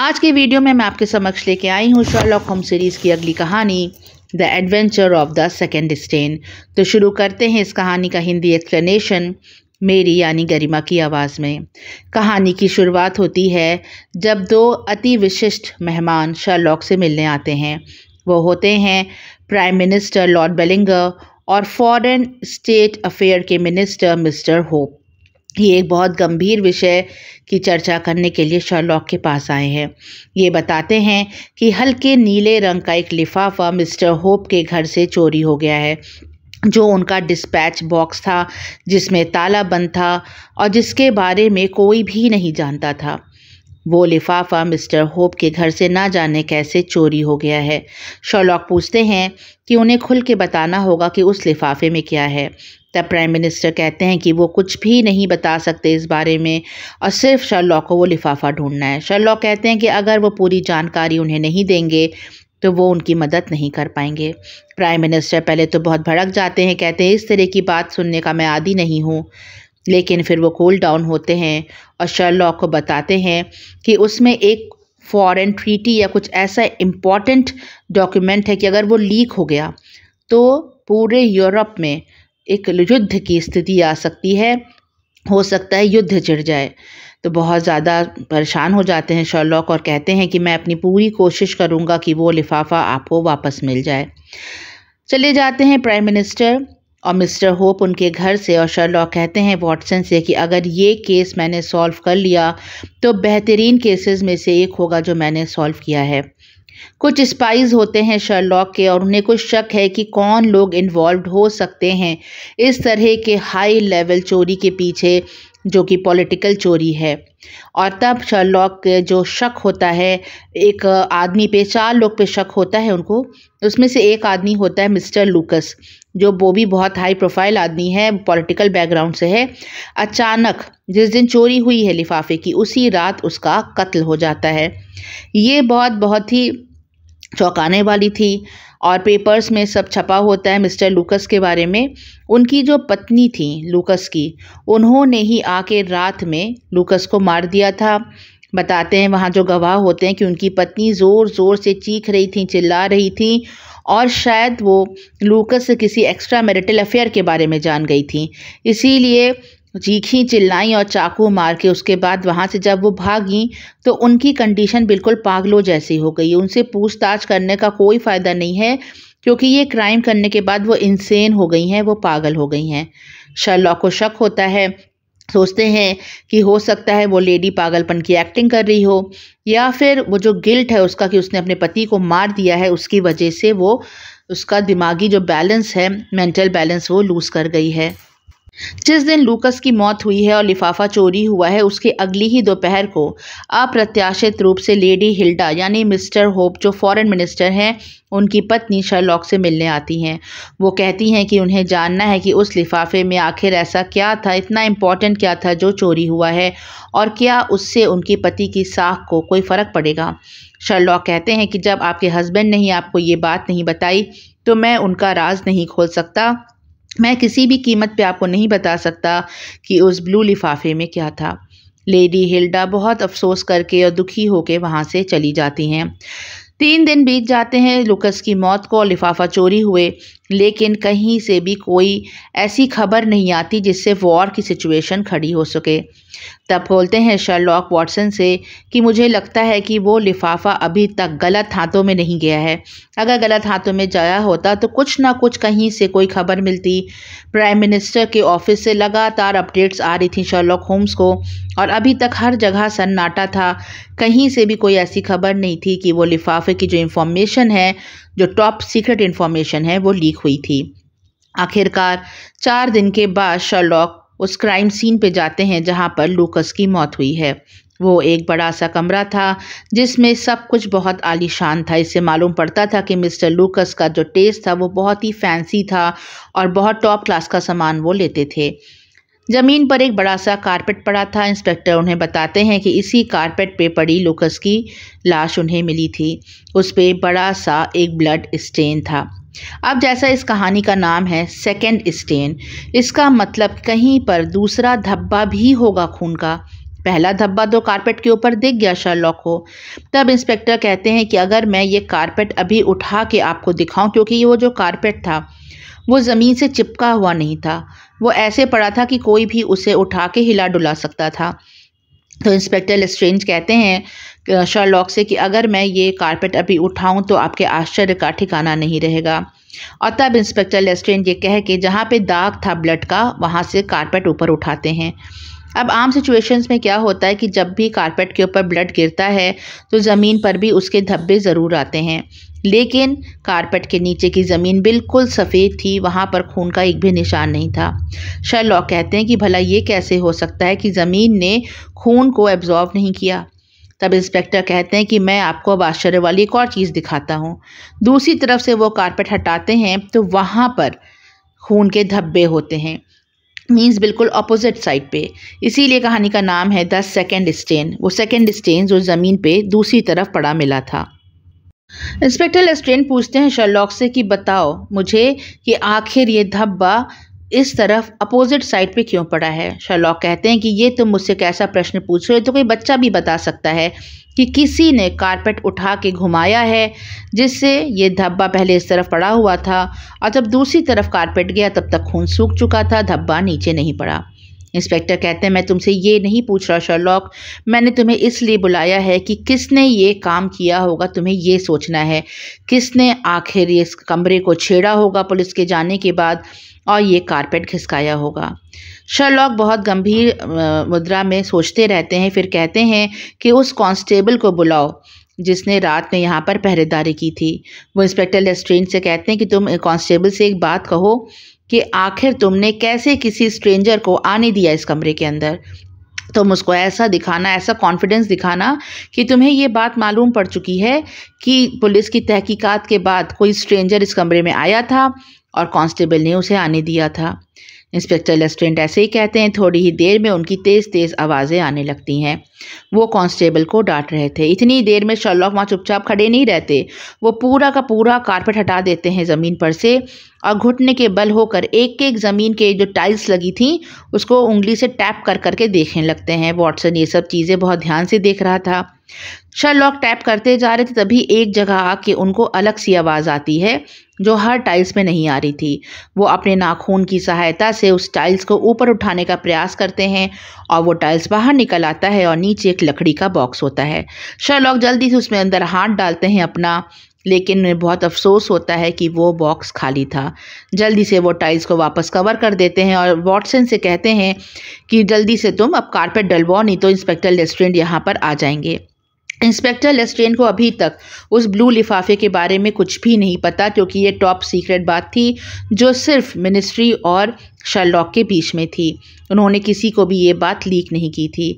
आज के वीडियो में मैं आपके समक्ष लेके आई हूँ शॉलॉक होम सीरीज़ की अगली कहानी the adventure of the second stain तो शुरू करते हैं इस कहानी का हिंदी एक्सप्लेनेशन मेरी यानी गरिमा की आवाज़ में कहानी की शुरुआत होती है जब दो अति विशिष्ट मेहमान शर्लॉक से मिलने आते हैं वो होते हैं प्राइम मिनिस्टर लॉर्ड बेलिंगर और फॉरेन स्टेट अफेयर के मिनिस्टर मिस्टर होप ये एक बहुत गंभीर विषय की चर्चा करने के लिए शर्लॉक के पास आए हैं ये बताते हैं कि हल्के नीले रंग का एक लिफाफा मिस्टर होप के घर से चोरी हो गया है जो उनका डिस्पैच बॉक्स था जिसमें ताला बंद था और जिसके बारे में कोई भी नहीं जानता था वो लिफाफा मिस्टर होप के घर से ना जाने कैसे चोरी हो गया है शोलॉक पूछते हैं कि उन्हें खुल के बताना होगा कि उस लिफाफे में क्या है तब प्राइम मिनिस्टर कहते हैं कि वो कुछ भी नहीं बता सकते इस बारे में और सिर्फ शर्लॉक को वो लिफाफा ढूंढना है शर्लॉक कहते हैं कि अगर वो पूरी जानकारी उन्हें नहीं देंगे तो वो उनकी मदद नहीं कर पाएंगे प्राइम मिनिस्टर पहले तो बहुत भड़क जाते हैं कहते हैं इस तरह की बात सुनने का मैं आदि नहीं हूँ लेकिन फिर वो कूल डाउन होते हैं और शर्लॉक को बताते हैं कि उसमें एक फॉरेन ट्रीटी या कुछ ऐसा इम्पॉर्टेंट डॉक्यूमेंट है कि अगर वो लीक हो गया तो पूरे यूरोप में एक युद्ध की स्थिति आ सकती है हो सकता है युद्ध चिड़ जाए तो बहुत ज़्यादा परेशान हो जाते हैं शर्लॉक और कहते हैं कि मैं अपनी पूरी कोशिश करूँगा कि वो लिफाफा आपको वापस मिल जाए चले जाते हैं प्राइम मिनिस्टर और मिस्टर होप उनके घर से और शर्लॉ कहते हैं वॉटसन से कि अगर ये केस मैंने सॉल्व कर लिया तो बेहतरीन केसेस में से एक होगा जो मैंने सॉल्व किया है कुछ स्पाइज होते हैं शर्लॉक के और उन्हें कुछ शक है कि कौन लोग इन्वॉल्व हो सकते हैं इस तरह के हाई लेवल चोरी के पीछे जो कि पॉलिटिकल चोरी है और तब शर्लॉक जो शक होता है एक आदमी पे चार लोग पे शक होता है उनको उसमें से एक आदमी होता है मिस्टर लूकस जो वो भी बहुत हाई प्रोफाइल आदमी है पॉलिटिकल बैकग्राउंड से है अचानक जिस दिन चोरी हुई है लिफाफे की उसी रात उसका कत्ल हो जाता है ये बहुत बहुत ही चौंकाने वाली थी और पेपर्स में सब छपा होता है मिस्टर लूकस के बारे में उनकी जो पत्नी थी लूकस की उन्होंने ही आके रात में लूकस को मार दिया था बताते हैं वहाँ जो गवाह होते हैं कि उनकी पत्नी ज़ोर ज़ोर से चीख रही थी चिल्ला रही थी और शायद वो लूकस से किसी एक्स्ट्रा मैरिटल अफेयर के बारे में जान गई थी इसीलिए चीखी चिल्लाईं और चाकू मार के उसके बाद वहाँ से जब वो भागी तो उनकी कंडीशन बिल्कुल पागलों जैसी हो गई उनसे पूछताछ करने का कोई फ़ायदा नहीं है क्योंकि ये क्राइम करने के बाद वो इंसेन हो गई हैं वो पागल हो गई हैं शर्लॉक को शक होता है सोचते हैं कि हो सकता है वो लेडी पागलपन की एक्टिंग कर रही हो या फिर वो जो गिल्ट है उसका कि उसने अपने पति को मार दिया है उसकी वजह से वो उसका दिमागी जो बैलेंस है मेंटल बैलेंस वो लूज़ कर गई है जिस दिन लूकस की मौत हुई है और लिफाफा चोरी हुआ है उसके अगली ही दोपहर को अप्रत्याशित रूप से लेडी हिल्डा यानी मिस्टर होप जो फॉरेन मिनिस्टर हैं उनकी पत्नी शर्लॉक से मिलने आती हैं वो कहती हैं कि उन्हें जानना है कि उस लिफाफे में आखिर ऐसा क्या था इतना इम्पॉर्टेंट क्या था जो चोरी हुआ है और क्या उससे उनकी पति की साख को कोई फ़र्क पड़ेगा शर्लॉक कहते हैं कि जब आपके हस्बैंड ने ही आपको ये बात नहीं बताई तो मैं उनका राज नहीं खोल सकता मैं किसी भी कीमत पे आपको नहीं बता सकता कि उस ब्लू लिफाफे में क्या था लेडी हिल्डा बहुत अफसोस करके और दुखी होकर वहाँ से चली जाती हैं तीन दिन बीत जाते हैं लुकस की मौत को और लिफाफा चोरी हुए लेकिन कहीं से भी कोई ऐसी खबर नहीं आती जिससे वॉर की सिचुएशन खड़ी हो सके तब बोलते हैं शर्लॉक वॉटसन से कि मुझे लगता है कि वो लिफाफा अभी तक गलत हाथों में नहीं गया है अगर गलत हाथों में जाया होता तो कुछ ना कुछ कहीं से कोई खबर मिलती प्राइम मिनिस्टर के ऑफिस से लगातार अपडेट्स आ रही थी शर्लॉक होम्स को और अभी तक हर जगह सन्नाटा था कहीं से भी कोई ऐसी खबर नहीं थी कि वो लिफाफे की जो इन्फॉर्मेशन है जो टॉप सीक्रेट इन्फॉर्मेशन है वो लीक हुई थी आखिरकार चार दिन के बाद शर्लॉक उस क्राइम सीन पे जाते हैं जहाँ पर लूकस की मौत हुई है वो एक बड़ा सा कमरा था जिसमें सब कुछ बहुत आलीशान था इससे मालूम पड़ता था कि मिस्टर लूकस का जो टेस्ट था वो बहुत ही फैंसी था और बहुत टॉप क्लास का सामान वो लेते थे ज़मीन पर एक बड़ा सा कारपेट पड़ा था इंस्पेक्टर उन्हें बताते हैं कि इसी कारपेट पे पड़ी लूकस की लाश उन्हें मिली थी उस पर बड़ा सा एक ब्लड स्टेन था अब जैसा इस कहानी का नाम है सेकेंड स्टेन इसका मतलब कहीं पर दूसरा धब्बा भी होगा खून का पहला धब्बा तो कारपेट के ऊपर दिख गया शर्लॉक को तब इंस्पेक्टर कहते हैं कि अगर मैं ये कारपेट अभी उठा के आपको दिखाऊं क्योंकि वो जो कारपेट था वो ज़मीन से चिपका हुआ नहीं था वो ऐसे पड़ा था कि कोई भी उसे उठा के हिला डुला सकता था तो इंस्पेक्टर लेस्ट्रेंज कहते हैं शर्लॉक से कि अगर मैं ये कारपेट अभी उठाऊं तो आपके आश्चर्य का ठिकाना नहीं रहेगा और तब इंस्पेक्टर लेस्ट्रेन ये कह के जहाँ पे दाग था ब्लड का वहाँ से कारपेट ऊपर उठाते हैं अब आम सिचुएशंस में क्या होता है कि जब भी कारपेट के ऊपर ब्लड गिरता है तो ज़मीन पर भी उसके धब्बे ज़रूर आते हैं लेकिन कारपेट के नीचे की ज़मीन बिल्कुल सफ़ेद थी वहाँ पर खून का एक भी निशान नहीं था शर्लॉक कहते हैं कि भला ये कैसे हो सकता है कि ज़मीन ने खून को एब्जॉर्व नहीं किया तब इंस्पेक्टर कहते हैं कि मैं आपको अब आश्चर्य वाली एक और चीज़ दिखाता हूँ दूसरी तरफ से वो कारपेट हटाते हैं तो वहाँ पर खून के धब्बे होते हैं मीन्स बिल्कुल अपोजिट साइड पे इसीलिए कहानी का नाम है द सेकेंड स्टेन वो सेकेंड स्टेन जो ज़मीन पे दूसरी तरफ पड़ा मिला था इंस्पेक्टर लेस्ट्रेन पूछते हैं शर्लॉक से कि बताओ मुझे कि आखिर ये धब्बा इस तरफ अपोजिट साइड पे क्यों पड़ा है शलॉक कहते हैं कि ये तुम मुझसे कैसा प्रश्न पूछ रहे हो तो कोई बच्चा भी बता सकता है कि किसी ने कारपेट उठा के घुमाया है जिससे ये धब्बा पहले इस तरफ पड़ा हुआ था और जब दूसरी तरफ कारपेट गया तब तक खून सूख चुका था धब्बा नीचे नहीं पड़ा इंस्पेक्टर कहते हैं मैं तुमसे ये नहीं पूछ रहा शर्लॉक मैंने तुम्हें इसलिए बुलाया है कि किसने ये काम किया होगा तुम्हें ये सोचना है किसने आखिर इस कमरे को छेड़ा होगा पुलिस के जाने के बाद और ये कारपेट खिसकाया होगा शर्लॉक बहुत गंभीर मुद्रा में सोचते रहते हैं फिर कहते हैं कि उस कांस्टेबल को बुलाओ जिसने रात में यहाँ पर पहरेदारी की थी वो इंस्पेक्टर लेस्ट्रेन से कहते हैं कि तुम कांस्टेबल से एक बात कहो कि आखिर तुमने कैसे किसी स्ट्रेंजर को आने दिया इस कमरे के अंदर तुम उसको ऐसा दिखाना ऐसा कॉन्फिडेंस दिखाना कि तुम्हें ये बात मालूम पड़ चुकी है कि पुलिस की तहकीकात के बाद कोई स्ट्रेंजर इस कमरे में आया था और कांस्टेबल ने उसे आने दिया था इंस्पेक्टर लेस्टेंट ऐसे ही कहते हैं थोड़ी ही देर में उनकी तेज़ तेज़ आवाज़ें आने लगती हैं वो कांस्टेबल को डांट रहे थे इतनी देर में शर्लॉक वहाँ चुपचाप खड़े नहीं रहते वो पूरा का पूरा कारपेट हटा देते हैं ज़मीन पर से और घुटने के बल होकर एक एक ज़मीन के जो टाइल्स लगी थी उसको उंगली से टैप कर करके देखने लगते हैं वॉटसन ये सब चीज़ें बहुत ध्यान से देख रहा था शर्लॉक टैप करते जा रहे थे तभी एक जगह आके उनको अलग सी आवाज़ आती है जो हर टाइल्स में नहीं आ रही थी वो अपने नाखून की सहायता से उस टाइल्स को ऊपर उठाने का प्रयास करते हैं और वो टाइल्स बाहर निकल आता है और नीचे एक लकड़ी का बॉक्स होता है शर्लॉक जल्दी से उसमें अंदर हाथ डालते हैं अपना लेकिन उन्हें बहुत अफसोस होता है कि वो बॉक्स खाली था जल्दी से वो टाइल्स को वापस कवर कर देते हैं और वॉटसन से कहते हैं कि जल्दी से तुम अब कारपेट डलवाओ नहीं तो इंस्पेक्टर लेस्टोरेंट यहाँ पर आ जाएंगे इंस्पेक्टर लेस्ट्रेन को अभी तक उस ब्लू लिफाफे के बारे में कुछ भी नहीं पता क्योंकि ये टॉप सीक्रेट बात थी जो सिर्फ मिनिस्ट्री और शर्लॉक के बीच में थी उन्होंने किसी को भी ये बात लीक नहीं की थी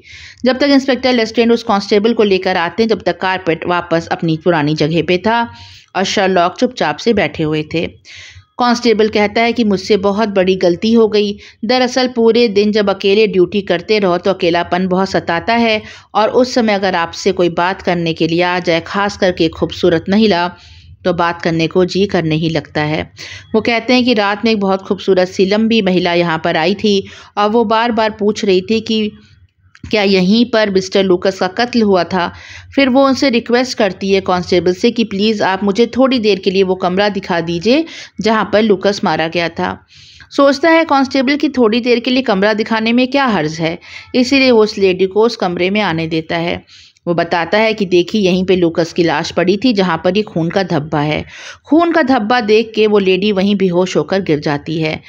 जब तक इंस्पेक्टर लेस्ट्रेन उस कांस्टेबल को लेकर आते हैं जब तक कारपेट वापस अपनी पुरानी जगह पे था और शर्लॉक चुपचाप से बैठे हुए थे कांस्टेबल कहता है कि मुझसे बहुत बड़ी गलती हो गई दरअसल पूरे दिन जब अकेले ड्यूटी करते रहो तो अकेलापन बहुत सताता है और उस समय अगर आपसे कोई बात करने के लिए आ जाए खास करके खूबसूरत महिला तो बात करने को जी कर नहीं लगता है वो कहते हैं कि रात में एक बहुत खूबसूरत सी लंबी महिला यहाँ पर आई थी और वो बार बार पूछ रही थी कि क्या यहीं पर मिस्टर लूकस का कत्ल हुआ था फिर वो उनसे रिक्वेस्ट करती है कांस्टेबल से कि प्लीज़ आप मुझे थोड़ी देर के लिए वो कमरा दिखा दीजिए जहाँ पर लूकस मारा गया था सोचता है कांस्टेबल कि थोड़ी देर के लिए कमरा दिखाने में क्या हर्ज है इसीलिए वो उस लेडी को उस कमरे में आने देता है वो बताता है कि देखिए यहीं पे लूकस की लाश पड़ी थी जहाँ पर ये खून का धब्बा है खून का धब्बा देख के वो लेडी वहीं बेहोश होकर गिर जाती है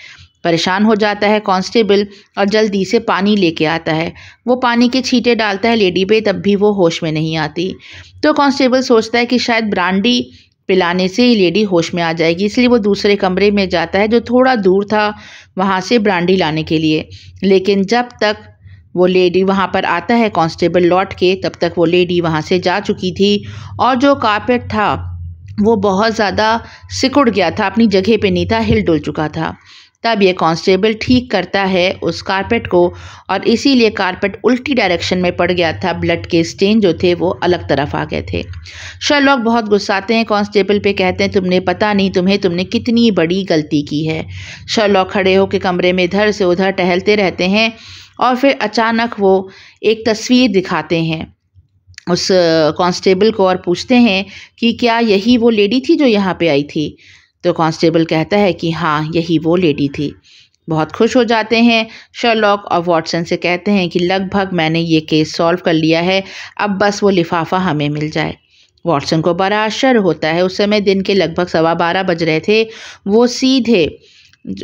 परेशान हो जाता है कांस्टेबल और जल्दी से पानी लेके आता है वो पानी के छींटे डालता है लेडी पे तब भी वो होश में नहीं आती तो कांस्टेबल सोचता है कि शायद ब्रांडी पिलाने से ही लेडी होश में आ जाएगी इसलिए वो दूसरे कमरे में जाता है जो थोड़ा दूर था वहाँ से ब्रांडी लाने के लिए लेकिन जब तक वो लेडी वहाँ पर आता है कांस्टेबल लौट के तब तक वो लेडी वहाँ से जा चुकी थी और जो कारपेट था वो बहुत ज़्यादा सिकुड़ गया था अपनी जगह पे नहीं था हिल डुल चुका था तब ये कांस्टेबल ठीक करता है उस कारपेट को और इसीलिए कारपेट उल्टी डायरेक्शन में पड़ गया था ब्लड के स्टेन जो थे वो अलग तरफ आ गए थे शर्लॉक बहुत गुस्साते हैं कांस्टेबल पे कहते हैं तुमने पता नहीं तुम्हें तुमने कितनी बड़ी गलती की है शर्लॉक खड़े होकर कमरे में इधर से उधर टहलते रहते हैं और फिर अचानक वो एक तस्वीर दिखाते हैं उस कांस्टेबल को और पूछते हैं कि क्या यही वो लेडी थी जो यहाँ पे आई थी तो कांस्टेबल कहता है कि हाँ यही वो लेडी थी बहुत खुश हो जाते हैं शर्लॉक और वॉटसन से कहते हैं कि लगभग मैंने ये केस सॉल्व कर लिया है अब बस वो लिफाफा हमें मिल जाए वॉटसन को बड़ा आश्चर्य होता है उस समय दिन के लगभग सवा बारह बज रहे थे वो सीधे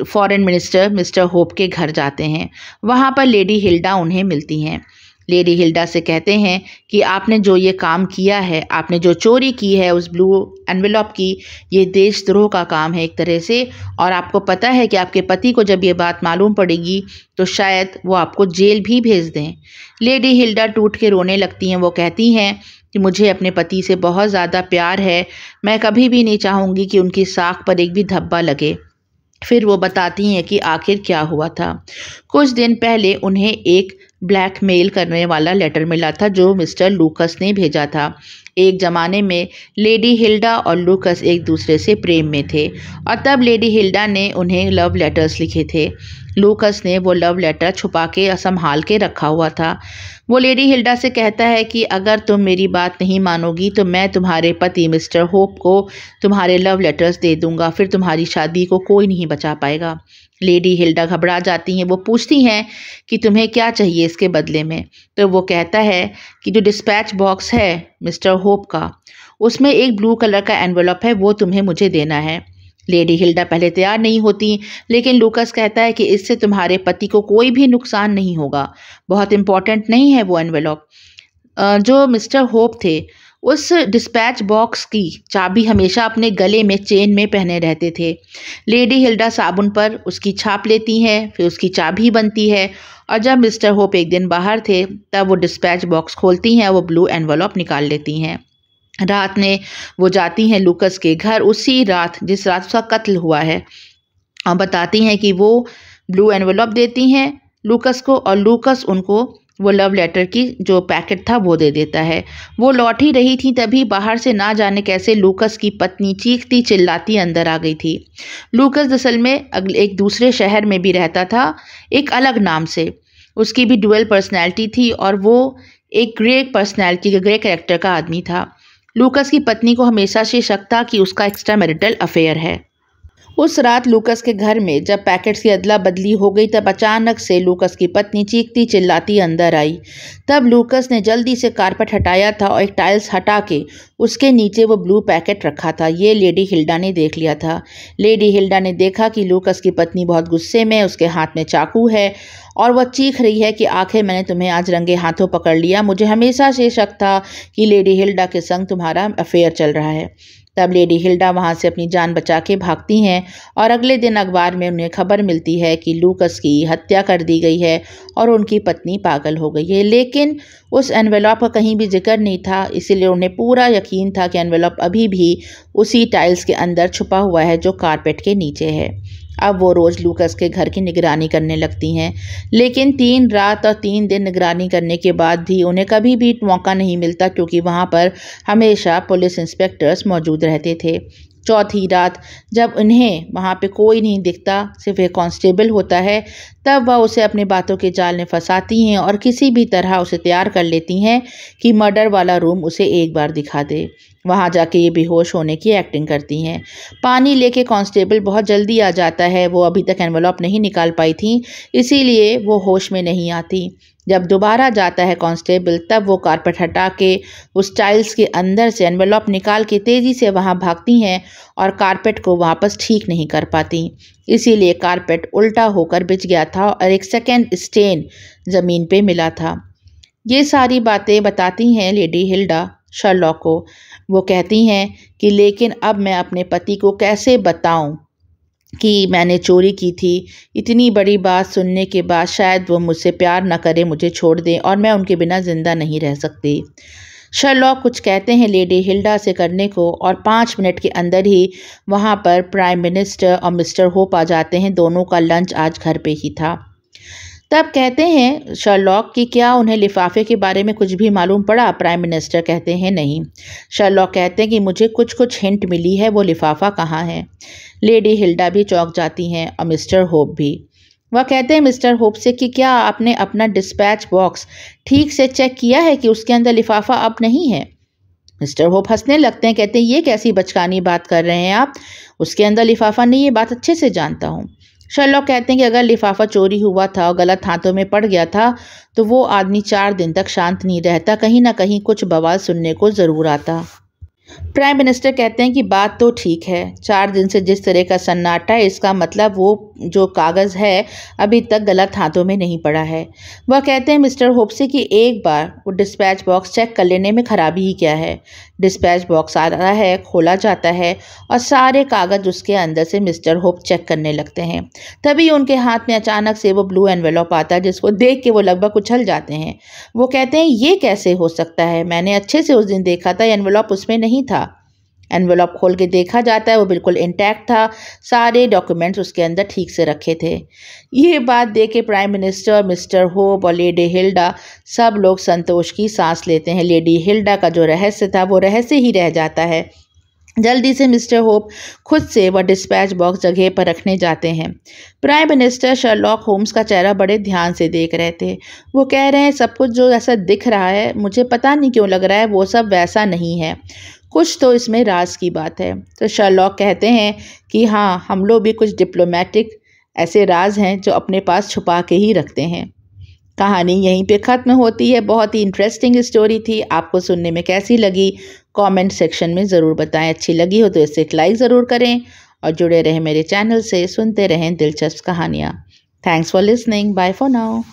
फॉरेन मिनिस्टर मिस्टर होप के घर जाते हैं वहाँ पर लेडी हिल्डा उन्हें मिलती हैं लेडी हिल्डा से कहते हैं कि आपने जो ये काम किया है आपने जो चोरी की है उस ब्लू एनवेलॉप की ये देशद्रोह का काम है एक तरह से और आपको पता है कि आपके पति को जब ये बात मालूम पड़ेगी तो शायद वो आपको जेल भी भेज दें लेडी हिल्डा टूट के रोने लगती हैं वो कहती हैं कि मुझे अपने पति से बहुत ज़्यादा प्यार है मैं कभी भी नहीं चाहूँगी कि उनकी साख पर एक भी धब्बा लगे फिर वो बताती हैं कि आखिर क्या हुआ था कुछ दिन पहले उन्हें एक ब्लैकमेल करने वाला लेटर मिला था जो मिस्टर लूकस ने भेजा था एक ज़माने में लेडी हिल्डा और लूकस एक दूसरे से प्रेम में थे और तब लेडी हिल्डा ने उन्हें लव लेटर्स लिखे थे लूकस ने वो लव लेटर छुपा के संभाल के रखा हुआ था वो लेडी हिल्डा से कहता है कि अगर तुम मेरी बात नहीं मानोगी तो मैं तुम्हारे पति मिस्टर होप को तुम्हारे लव लेटर्स दे दूंगा फिर तुम्हारी शादी को कोई नहीं बचा पाएगा लेडी हिल्डा घबरा जाती हैं वो पूछती हैं कि तुम्हें क्या चाहिए इसके बदले में तो वो कहता है कि जो डिस्पैच बॉक्स है मिस्टर होप का उसमें एक ब्लू कलर का एनवलप है वो तुम्हें मुझे देना है लेडी हिल्डा पहले तैयार नहीं होती लेकिन लूकस कहता है कि इससे तुम्हारे पति को कोई भी नुकसान नहीं होगा बहुत इम्पॉर्टेंट नहीं है वो एनवेलॉप जो मिस्टर होप थे उस डिस्पैच बॉक्स की चाबी हमेशा अपने गले में चेन में पहने रहते थे लेडी हिल्डा साबुन पर उसकी छाप लेती हैं फिर उसकी चाबी बनती है और जब मिस्टर होप एक दिन बाहर थे तब वो डिस्पैच बॉक्स खोलती हैं वो ब्लू एनवलॉप निकाल लेती हैं रात में वो जाती हैं लूकस के घर उसी रात जिस रात उसका कत्ल हुआ है और बताती हैं कि वो ब्लू एनवलॉप देती हैं लूकस को और लूकस उनको वो लव लेटर की जो पैकेट था वो दे देता है वो लौट ही रही थी तभी बाहर से ना जाने कैसे लूकस की पत्नी चीखती चिल्लाती अंदर आ गई थी लूकस दरअसल में अगले एक दूसरे शहर में भी रहता था एक अलग नाम से उसकी भी डुअल पर्सनैलिटी थी और वो एक ग्रे पर्सनैलिटी का ग्रे कैरेक्टर का आदमी था लूकस की पत्नी को हमेशा से शक था कि उसका एक्स्ट्रा मैरिटल अफेयर है उस रात लूकस के घर में जब पैकेट्स की अदला बदली हो गई तब अचानक से लूकस की पत्नी चीखती चिल्लाती अंदर आई तब लूकस ने जल्दी से कारपेट हटाया था और एक टाइल्स हटा के उसके नीचे वो ब्लू पैकेट रखा था ये लेडी हिल्डा ने देख लिया था लेडी हिल्डा ने देखा कि लूकस की पत्नी बहुत गुस्से में उसके हाथ में चाकू है और वह चीख रही है कि आखिर मैंने तुम्हें आज रंगे हाथों पकड़ लिया मुझे हमेशा से शक था कि लेडी हिल्डा के संग तुम्हारा अफेयर चल रहा है तब लेडी हिल्डा वहाँ से अपनी जान बचा के भागती हैं और अगले दिन अखबार में उन्हें खबर मिलती है कि लूकस की हत्या कर दी गई है और उनकी पत्नी पागल हो गई है लेकिन उस एनवेलॉप का कहीं भी जिक्र नहीं था इसीलिए उन्हें पूरा यकीन था कि एनवेलॉप अभी भी उसी टाइल्स के अंदर छुपा हुआ है जो कारपेट के नीचे है अब वो रोज़ लूकस के घर की निगरानी करने लगती हैं लेकिन तीन रात और तीन दिन निगरानी करने के बाद भी उन्हें कभी भी मौका नहीं मिलता क्योंकि वहाँ पर हमेशा पुलिस इंस्पेक्टर्स मौजूद रहते थे चौथी रात जब उन्हें वहाँ पे कोई नहीं दिखता सिर्फ एक कांस्टेबल होता है तब वह उसे अपने बातों के जाल में फंसाती हैं और किसी भी तरह उसे तैयार कर लेती हैं कि मर्डर वाला रूम उसे एक बार दिखा दे वहाँ जाके ये बेहोश होने की एक्टिंग करती हैं पानी लेके कांस्टेबल बहुत जल्दी आ जाता है वो अभी तक एनवलॉप नहीं निकाल पाई थी इसीलिए वो होश में नहीं आती जब दोबारा जाता है कांस्टेबल तब वो कारपेट हटा के उस टाइल्स के अंदर से एनवेलॉप निकाल के तेज़ी से वहाँ भागती हैं और कारपेट को वापस ठीक नहीं कर पाती इसीलिए कारपेट उल्टा होकर बिछ गया था और एक सेकेंड स्टेन ज़मीन पे मिला था ये सारी बातें बताती हैं लेडी हिल्डा शर्लॉक को वो कहती हैं कि लेकिन अब मैं अपने पति को कैसे बताऊं कि मैंने चोरी की थी इतनी बड़ी बात सुनने के बाद शायद वो मुझसे प्यार न करे मुझे छोड़ दें और मैं उनके बिना ज़िंदा नहीं रह सकती शर्लॉक कुछ कहते हैं लेडी हिल्डा से करने को और पाँच मिनट के अंदर ही वहाँ पर प्राइम मिनिस्टर और मिस्टर होप आ जाते हैं दोनों का लंच आज घर पे ही था तब तो कहते हैं शर्लॉक कि क्या उन्हें लिफाफे के बारे में कुछ भी मालूम पड़ा प्राइम मिनिस्टर कहते हैं नहीं शर्लॉक कहते हैं कि मुझे कुछ कुछ हिंट मिली है वो लिफाफा कहाँ है लेडी हिल्डा भी चौंक जाती हैं और मिस्टर होप भी वह कहते हैं मिस्टर होप से कि क्या आपने अपना डिस्पैच बॉक्स ठीक से चेक किया है कि उसके अंदर लिफाफा अब नहीं है मिस्टर होप हंसने लगते हैं कहते हैं ये कैसी बचकानी बात कर रहे हैं आप उसके अंदर लिफाफा नहीं ये बात अच्छे से जानता हूँ शर्लॉक कहते हैं कि अगर लिफाफा चोरी हुआ था और गलत हाथों में पड़ गया था तो वो आदमी चार दिन तक शांत नहीं रहता कहीं ना कहीं कुछ बवाल सुनने को ज़रूर आता प्राइम मिनिस्टर कहते हैं कि बात तो ठीक है चार दिन से जिस तरह का सन्नाटा है इसका मतलब वो जो कागज़ है अभी तक गलत हाथों में नहीं पड़ा है वह कहते हैं मिस्टर होप्से कि एक बार वो डिस्पैच बॉक्स चेक कर लेने में ख़राबी ही क्या है डिस्पैच बॉक्स आता है खोला जाता है और सारे कागज़ उसके अंदर से मिस्टर होप चेक करने लगते हैं तभी उनके हाथ में अचानक से वो ब्लू एनवेलॉप आता है जिसको देख के वो लगभग उछल जाते हैं वो कहते हैं ये कैसे हो सकता है मैंने अच्छे से उस दिन देखा था एनवेलॉप उसमें नहीं नहीं था एनवेलॉप खोल के देखा जाता है वो बिल्कुल इंटैक्ट था सारे डॉक्यूमेंट्स उसके अंदर ठीक से रखे थे ये बात देख के प्राइम मिनिस्टर मिस्टर होप और लेडी हिल्डा सब लोग संतोष की सांस लेते हैं लेडी हिल्डा का जो रहस्य था वो रहस्य ही रह जाता है जल्दी से मिस्टर होप खुद से वह डिस्पैच बॉक्स जगह पर रखने जाते हैं प्राइम मिनिस्टर शर्लॉक होम्स का चेहरा बड़े ध्यान से देख रहे थे वो कह रहे हैं सब कुछ जो ऐसा दिख रहा है मुझे पता नहीं क्यों लग रहा है वो सब वैसा नहीं है कुछ तो इसमें राज की बात है तो शर्लॉक कहते हैं कि हाँ हम लोग भी कुछ डिप्लोमेटिक ऐसे राज हैं जो अपने पास छुपा के ही रखते हैं कहानी यहीं पे ख़त्म होती है बहुत ही इंटरेस्टिंग स्टोरी थी आपको सुनने में कैसी लगी कमेंट सेक्शन में ज़रूर बताएं अच्छी लगी हो तो इसे एक लाइक ज़रूर करें और जुड़े रहें मेरे चैनल से सुनते रहें दिलचस्प कहानियाँ thanks for listening bye for now